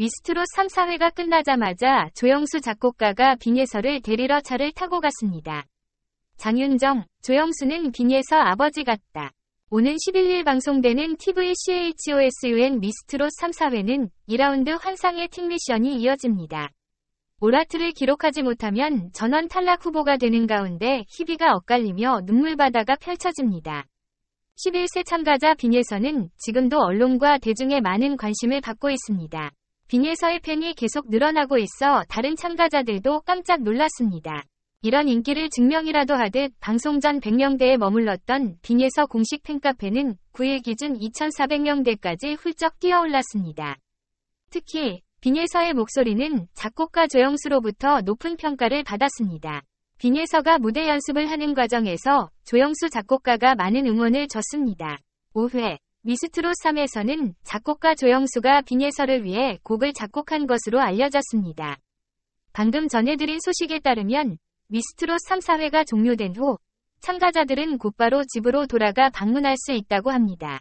미스트롯 3사회가 끝나자마자 조영수 작곡가가 빙예서를 데리러 차를 타고 갔습니다. 장윤정, 조영수는 빙예서 아버지 같다. 오는 11일 방송되는 TVCHOSUN 미스트롯 3사회는 2라운드 환상의 팀 미션이 이어집니다. 오라트를 기록하지 못하면 전원 탈락 후보가 되는 가운데 희비가 엇갈리며 눈물바다가 펼쳐집니다. 11세 참가자 빙예서는 지금도 언론과 대중의 많은 관심을 받고 있습니다. 빙에서의 팬이 계속 늘어나고 있어 다른 참가자들도 깜짝 놀랐습니다. 이런 인기를 증명이라도 하듯 방송 전 100명대에 머물렀던 빙에서 공식 팬카페는 9일 기준 2,400명대까지 훌쩍 뛰어올랐습니다. 특히 빙에서의 목소리는 작곡가 조영수로부터 높은 평가를 받았습니다. 빙에서가 무대 연습을 하는 과정에서 조영수 작곡가가 많은 응원을 줬습니다. 5회 미스트롯 3에서는 작곡가 조영수가 빙해설을 위해 곡을 작곡한 것으로 알려졌습니다. 방금 전해드린 소식에 따르면 미스트롯 3, 4회가 종료된 후 참가자들은 곧바로 집으로 돌아가 방문할 수 있다고 합니다.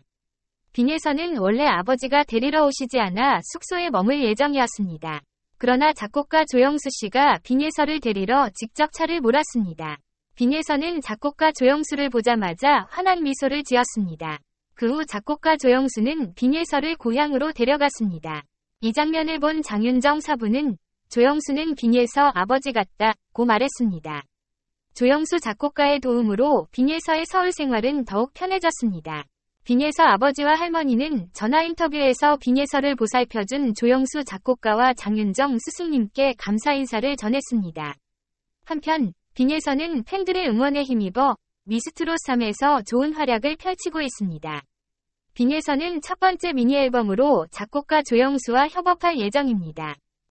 빙에서은 원래 아버지가 데리러 오시지 않아 숙소에 머물 예정이었습니다. 그러나 작곡가 조영수 씨가 빙에서을 데리러 직접 차를 몰았습니다. 빙에서은 작곡가 조영수를 보자마자 환한 미소를 지었습니다. 그후 작곡가 조영수는 빙예서를 고향으로 데려갔습니다. 이 장면을 본 장윤정 사부는 조영수는 빙예서 아버지 같다 고 말했습니다. 조영수 작곡가의 도움으로 빙예서의 서울 생활은 더욱 편해졌습니다. 빙예서 아버지와 할머니는 전화 인터뷰에서 빙예서를 보살펴준 조영수 작곡가와 장윤정 스승님께 감사 인사를 전했습니다. 한편 빙예서는 팬들의 응원에 힘입어 미스트롯3에서 좋은 활약을 펼치고 있습니다. 빙에서는 첫 번째 미니앨범으로 작곡가 조영수와 협업할 예정입니다.